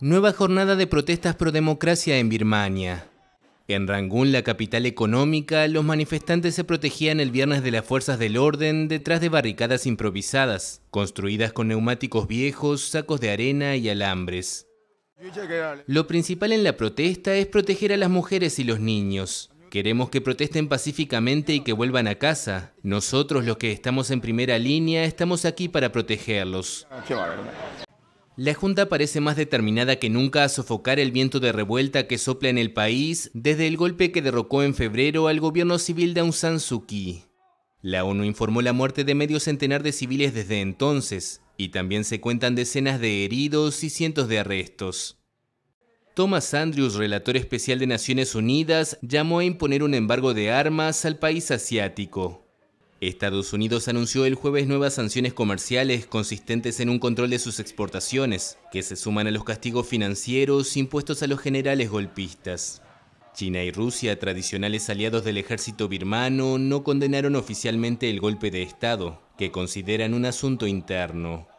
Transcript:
Nueva jornada de protestas pro democracia en Birmania. En Rangún, la capital económica, los manifestantes se protegían el viernes de las fuerzas del orden detrás de barricadas improvisadas, construidas con neumáticos viejos, sacos de arena y alambres. Lo principal en la protesta es proteger a las mujeres y los niños. Queremos que protesten pacíficamente y que vuelvan a casa. Nosotros los que estamos en primera línea estamos aquí para protegerlos. La Junta parece más determinada que nunca a sofocar el viento de revuelta que sopla en el país desde el golpe que derrocó en febrero al gobierno civil de Aung San Suu Kyi. La ONU informó la muerte de medio centenar de civiles desde entonces, y también se cuentan decenas de heridos y cientos de arrestos. Thomas Andrews, relator especial de Naciones Unidas, llamó a imponer un embargo de armas al país asiático. Estados Unidos anunció el jueves nuevas sanciones comerciales consistentes en un control de sus exportaciones, que se suman a los castigos financieros impuestos a los generales golpistas. China y Rusia, tradicionales aliados del ejército birmano, no condenaron oficialmente el golpe de Estado, que consideran un asunto interno.